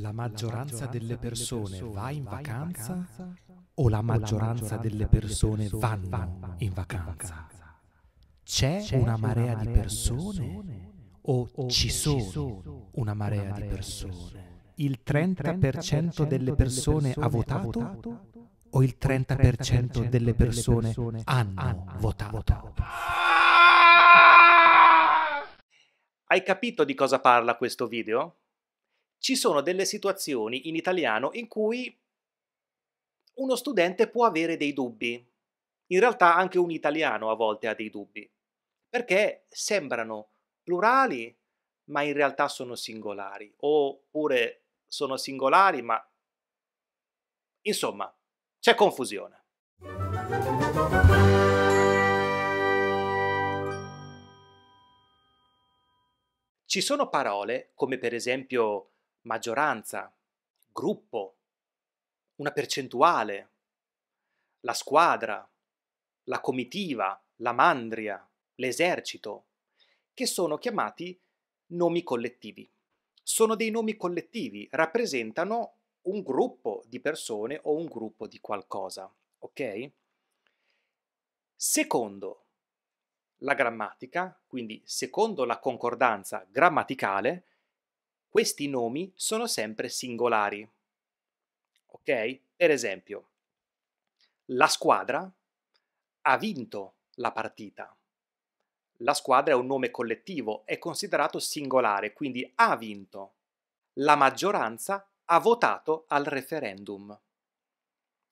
la maggioranza delle persone va in vacanza o la maggioranza delle persone vanno in vacanza? C'è una marea di persone o ci sono una marea di persone? Il 30% delle persone ha votato o il 30% delle persone hanno votato? Hai capito di cosa parla questo video? ci sono delle situazioni in italiano in cui uno studente può avere dei dubbi. In realtà anche un italiano a volte ha dei dubbi, perché sembrano plurali, ma in realtà sono singolari, oppure sono singolari, ma insomma, c'è confusione. Ci sono parole, come per esempio maggioranza, gruppo, una percentuale, la squadra, la comitiva, la mandria, l'esercito, che sono chiamati nomi collettivi. Sono dei nomi collettivi, rappresentano un gruppo di persone o un gruppo di qualcosa, ok? Secondo la grammatica, quindi secondo la concordanza grammaticale, questi nomi sono sempre singolari. Ok? Per esempio, la squadra ha vinto la partita. La squadra è un nome collettivo, è considerato singolare, quindi ha vinto. La maggioranza ha votato al referendum.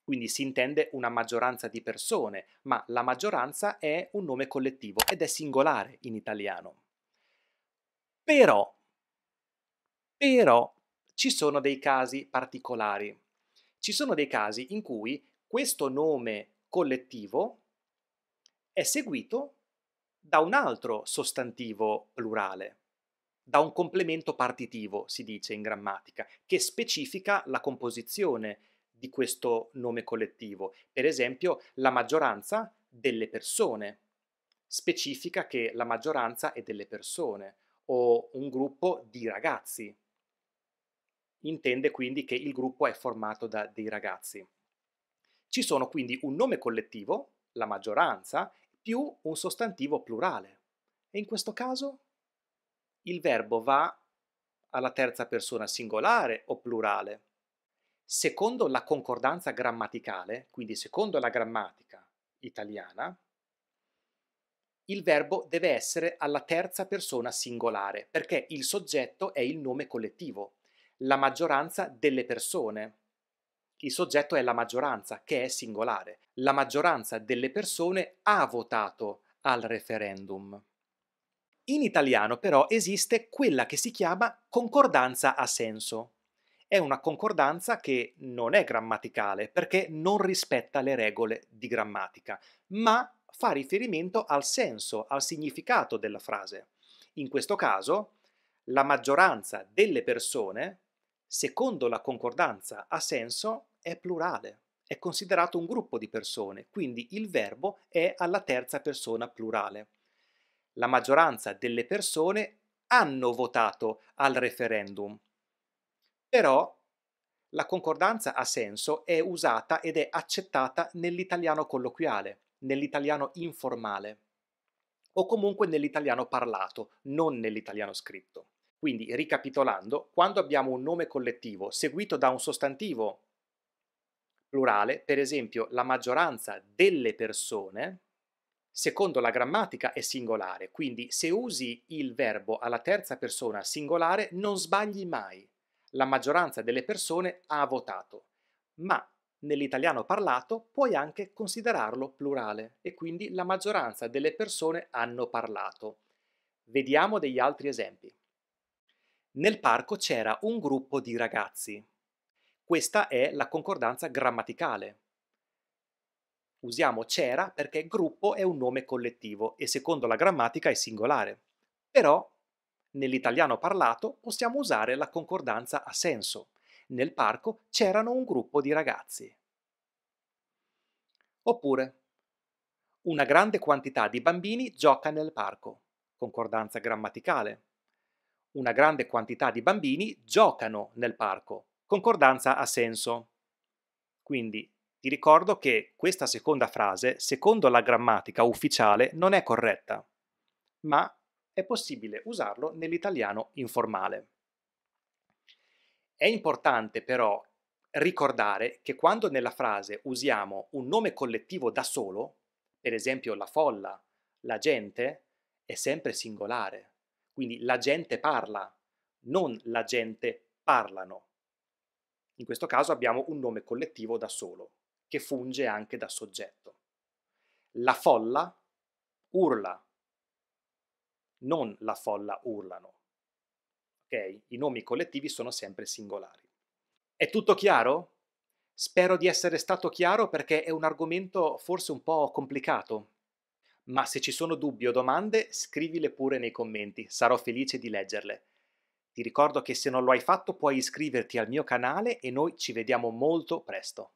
Quindi si intende una maggioranza di persone, ma la maggioranza è un nome collettivo ed è singolare in italiano. Però però ci sono dei casi particolari. Ci sono dei casi in cui questo nome collettivo è seguito da un altro sostantivo plurale, da un complemento partitivo, si dice in grammatica, che specifica la composizione di questo nome collettivo. Per esempio, la maggioranza delle persone specifica che la maggioranza è delle persone o un gruppo di ragazzi intende quindi che il gruppo è formato da dei ragazzi. Ci sono quindi un nome collettivo, la maggioranza, più un sostantivo plurale. E in questo caso il verbo va alla terza persona singolare o plurale. Secondo la concordanza grammaticale, quindi secondo la grammatica italiana, il verbo deve essere alla terza persona singolare, perché il soggetto è il nome collettivo, la maggioranza delle persone. Il soggetto è la maggioranza, che è singolare. La maggioranza delle persone ha votato al referendum. In italiano però esiste quella che si chiama concordanza a senso. È una concordanza che non è grammaticale perché non rispetta le regole di grammatica, ma fa riferimento al senso, al significato della frase. In questo caso, la maggioranza delle persone secondo la concordanza a senso è plurale, è considerato un gruppo di persone, quindi il verbo è alla terza persona plurale. La maggioranza delle persone hanno votato al referendum. Però la concordanza a senso è usata ed è accettata nell'italiano colloquiale, nell'italiano informale o comunque nell'italiano parlato, non nell'italiano scritto. Quindi, ricapitolando, quando abbiamo un nome collettivo seguito da un sostantivo plurale, per esempio la maggioranza delle persone, secondo la grammatica è singolare, quindi se usi il verbo alla terza persona singolare non sbagli mai. La maggioranza delle persone ha votato, ma nell'italiano parlato puoi anche considerarlo plurale e quindi la maggioranza delle persone hanno parlato. Vediamo degli altri esempi. Nel parco c'era un gruppo di ragazzi. Questa è la concordanza grammaticale. Usiamo c'era perché gruppo è un nome collettivo e secondo la grammatica è singolare. Però nell'italiano parlato possiamo usare la concordanza a senso. Nel parco c'erano un gruppo di ragazzi. Oppure una grande quantità di bambini gioca nel parco. Concordanza grammaticale una grande quantità di bambini giocano nel parco. Concordanza ha senso. Quindi ti ricordo che questa seconda frase, secondo la grammatica ufficiale, non è corretta, ma è possibile usarlo nell'italiano informale. È importante però ricordare che quando nella frase usiamo un nome collettivo da solo, per esempio la folla, la gente, è sempre singolare. Quindi la gente parla, non la gente parlano. In questo caso abbiamo un nome collettivo da solo, che funge anche da soggetto. La folla urla, non la folla urlano. Okay? I nomi collettivi sono sempre singolari. È tutto chiaro? Spero di essere stato chiaro perché è un argomento forse un po' complicato, ma se ci sono dubbi o domande scrivile pure nei commenti, sarò felice di leggerle. Ti ricordo che se non lo hai fatto puoi iscriverti al mio canale e noi ci vediamo molto presto.